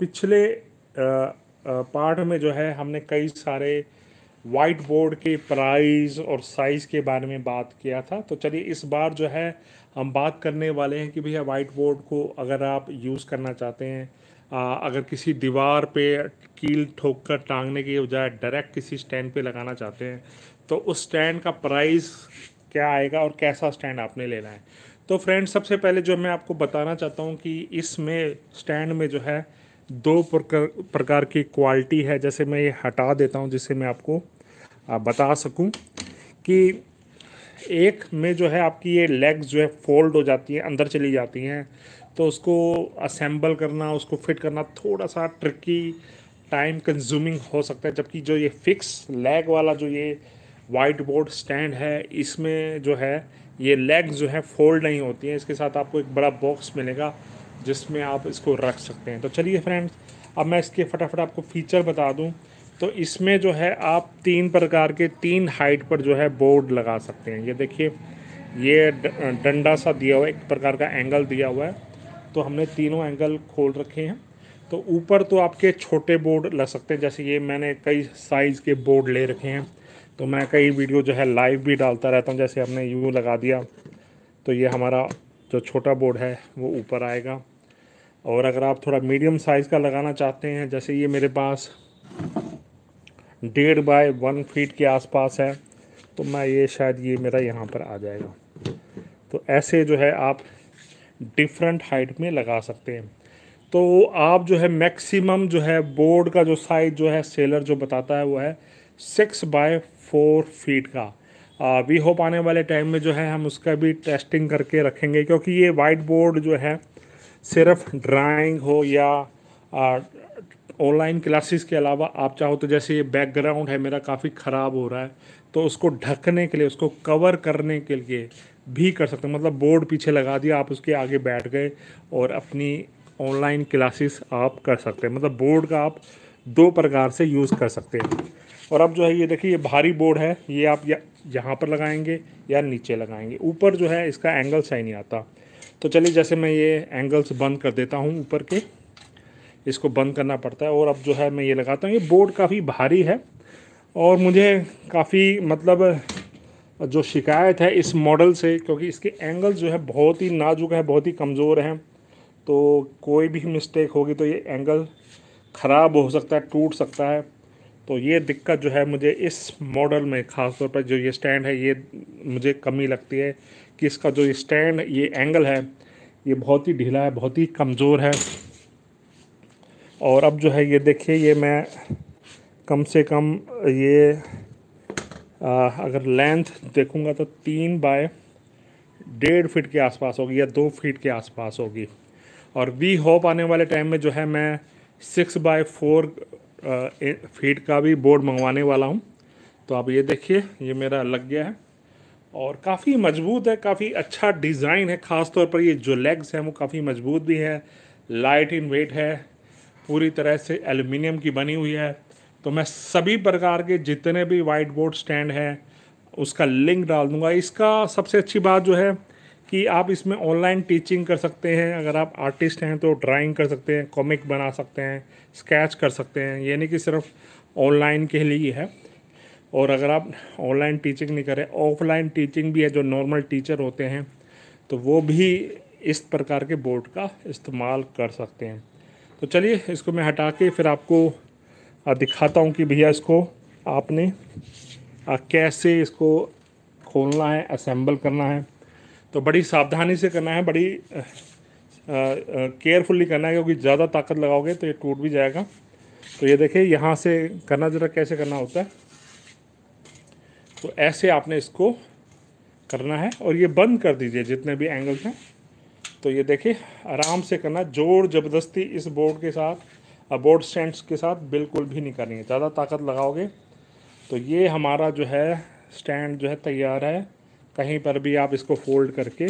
पिछले पार्ट में जो है हमने कई सारे वाइट बोर्ड के प्राइस और साइज़ के बारे में बात किया था तो चलिए इस बार जो है हम बात करने वाले हैं कि भैया वाइट बोर्ड को अगर आप यूज़ करना चाहते हैं आ, अगर किसी दीवार पे कील ठोक कर टांगने के बजाय डायरेक्ट किसी स्टैंड पे लगाना चाहते हैं तो उस स्टैंड का प्राइस क्या आएगा और कैसा स्टैंड आपने लेना है तो फ्रेंड्स सबसे पहले जो मैं आपको बताना चाहता हूँ कि इसमें स्टैंड में जो है दो प्रकार प्रकार की क्वालिटी है जैसे मैं ये हटा देता हूँ जिससे मैं आपको बता सकूँ कि एक में जो है आपकी ये लेग्स जो है फोल्ड हो जाती है अंदर चली जाती हैं तो उसको असेंबल करना उसको फिट करना थोड़ा सा ट्रिकी टाइम कंज्यूमिंग हो सकता है जबकि जो ये फिक्स लेग वाला जो ये वाइट बोर्ड स्टैंड है इसमें जो है ये लेग्स जो है फोल्ड नहीं होती हैं इसके साथ आपको एक बड़ा बॉक्स मिलेगा जिसमें आप इसको रख सकते हैं तो चलिए फ्रेंड्स अब मैं इसके फटाफट आपको फीचर बता दूं तो इसमें जो है आप तीन प्रकार के तीन हाइट पर जो है बोर्ड लगा सकते हैं ये देखिए ये डंडा सा दिया हुआ है एक प्रकार का एंगल दिया हुआ है तो हमने तीनों एंगल खोल रखे हैं तो ऊपर तो आपके छोटे बोर्ड लग सकते हैं जैसे ये मैंने कई साइज़ के बोर्ड ले रखे हैं तो मैं कई वीडियो जो है लाइव भी डालता रहता हूँ जैसे हमने यू लगा दिया तो ये हमारा जो छोटा बोर्ड है वो ऊपर आएगा और अगर आप थोड़ा मीडियम साइज़ का लगाना चाहते हैं जैसे ये मेरे पास डेढ़ बाय वन फीट के आसपास है तो मैं ये शायद ये मेरा यहाँ पर आ जाएगा तो ऐसे जो है आप डिफरेंट हाइट में लगा सकते हैं तो आप जो है मैक्सिमम जो है बोर्ड का जो साइज जो है सेलर जो बताता है वो है सिक्स बाय फोर फीट का वी होप आने वाले टाइम में जो है हम उसका भी टेस्टिंग करके रखेंगे क्योंकि ये वाइट बोर्ड जो है सिर्फ ड्राइंग हो या ऑनलाइन क्लासेस के अलावा आप चाहो तो जैसे ये बैकग्राउंड है मेरा काफ़ी ख़राब हो रहा है तो उसको ढकने के लिए उसको कवर करने के लिए भी कर सकते हैं मतलब बोर्ड पीछे लगा दिया आप उसके आगे बैठ गए और अपनी ऑनलाइन क्लासेस आप कर सकते हैं मतलब बोर्ड का आप दो प्रकार से यूज़ कर सकते हैं और अब जो है ये देखिए ये भारी बोर्ड है ये आप यहाँ पर लगाएंगे या नीचे लगाएंगे ऊपर जो है इसका एंगल सही नहीं आता तो चलिए जैसे मैं ये एंगल्स बंद कर देता हूँ ऊपर के इसको बंद करना पड़ता है और अब जो है मैं ये लगाता हूँ ये बोर्ड काफ़ी भारी है और मुझे काफ़ी मतलब जो शिकायत है इस मॉडल से क्योंकि इसके एंगल जो है बहुत ही नाजुक है बहुत ही कमज़ोर हैं तो कोई भी मिस्टेक होगी तो ये एंगल ख़राब हो सकता है टूट सकता है तो ये दिक्कत जो है मुझे इस मॉडल में ख़ास तौर पर जो ये स्टैंड है ये मुझे कमी लगती है कि इसका जो स्टैंड ये एंगल है ये बहुत ही ढीला है बहुत ही कमज़ोर है और अब जो है ये देखिए ये मैं कम से कम ये आ, अगर लेंथ देखूंगा तो तीन बाय डेढ़ फीट के आसपास होगी या दो फीट के आसपास होगी और वी होप आने वाले टाइम में जो है मैं सिक्स बाय फोर फीट का भी बोर्ड मंगवाने वाला हूँ तो आप ये देखिए ये मेरा लग गया है और काफ़ी मजबूत है काफ़ी अच्छा डिज़ाइन है ख़ास तौर पर ये जो लेग्स हैं वो काफ़ी मजबूत भी हैं लाइट इन वेट है पूरी तरह से एल्युमिनियम की बनी हुई है तो मैं सभी प्रकार के जितने भी वाइट बोर्ड स्टैंड हैं उसका लिंक डाल दूंगा इसका सबसे अच्छी बात जो है कि आप इसमें ऑनलाइन टीचिंग कर सकते हैं अगर आप आर्टिस्ट हैं तो ड्राइंग कर सकते हैं कॉमिक बना सकते हैं स्केच कर सकते हैं यानी कि सिर्फ ऑनलाइन के लिए है और अगर आप ऑनलाइन टीचिंग नहीं करें ऑफलाइन टीचिंग भी है जो नॉर्मल टीचर होते हैं तो वो भी इस प्रकार के बोर्ड का इस्तेमाल कर सकते हैं तो चलिए इसको मैं हटा के फिर आपको दिखाता हूँ कि भैया इसको आपने कैसे इसको खोलना है असेंबल करना है तो बड़ी सावधानी से करना है बड़ी केयरफुली करना है क्योंकि ज़्यादा ताकत लगाओगे तो ये टूट भी जाएगा तो ये देखिए यहाँ से करना ज़रा कैसे करना होता है तो ऐसे आपने इसको करना है और ये बंद कर दीजिए जितने भी एंगल्स हैं तो ये देखिए आराम से करना जोर ज़बरदस्ती इस बोर्ड के साथ बोर्ड स्टैंड्स के साथ बिल्कुल भी नहीं करनी है ज़्यादा ताकत लगाओगे तो ये हमारा जो है स्टैंड जो है तैयार है कहीं पर भी आप इसको फोल्ड करके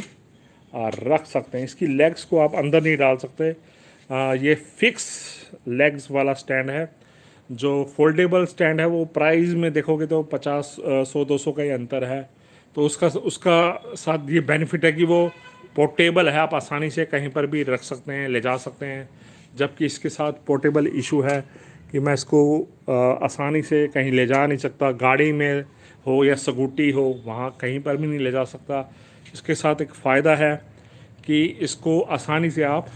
रख सकते हैं इसकी लेग्स को आप अंदर नहीं डाल सकते ये फिक्स लेग्स वाला स्टैंड है जो फोल्डेबल स्टैंड है वो प्राइस में देखोगे तो पचास सौ दो सौ का ही अंतर है तो उसका उसका साथ ये बेनिफिट है कि वो पोर्टेबल है आप आसानी से कहीं पर भी रख सकते हैं ले जा सकते हैं जबकि इसके साथ पोर्टेबल इशू है कि मैं इसको आसानी से कहीं ले जा नहीं सकता गाड़ी में हो या स्कूटी हो वहाँ कहीं पर भी नहीं ले जा सकता इसके साथ एक फ़ायदा है कि इसको आसानी से आप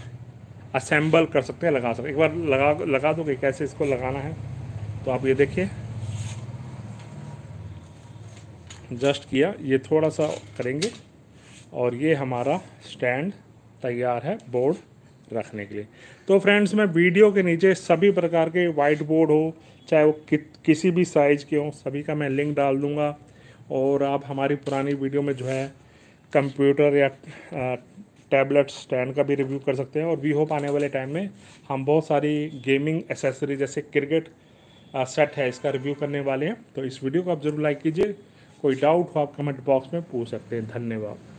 असेंबल कर सकते हैं लगा सकते एक बार लगा लगा दोगे कैसे इसको लगाना है तो आप ये देखिए जस्ट किया ये थोड़ा सा करेंगे और ये हमारा स्टैंड तैयार है बोर्ड रखने के लिए तो फ्रेंड्स मैं वीडियो के नीचे सभी प्रकार के वाइट बोर्ड हो चाहे वो कि, किसी भी साइज़ के हों सभी का मैं लिंक डाल दूँगा और आप हमारी पुरानी वीडियो में जो है कंप्यूटर या टैबलेट स्टैंड का भी रिव्यू कर सकते हैं और वी होप आने वाले टाइम में हम बहुत सारी गेमिंग एसेसरी जैसे क्रिकेट सेट है इसका रिव्यू करने वाले हैं तो इस वीडियो को आप जरूर लाइक कीजिए कोई डाउट हो आप कमेंट बॉक्स में पूछ सकते हैं धन्यवाद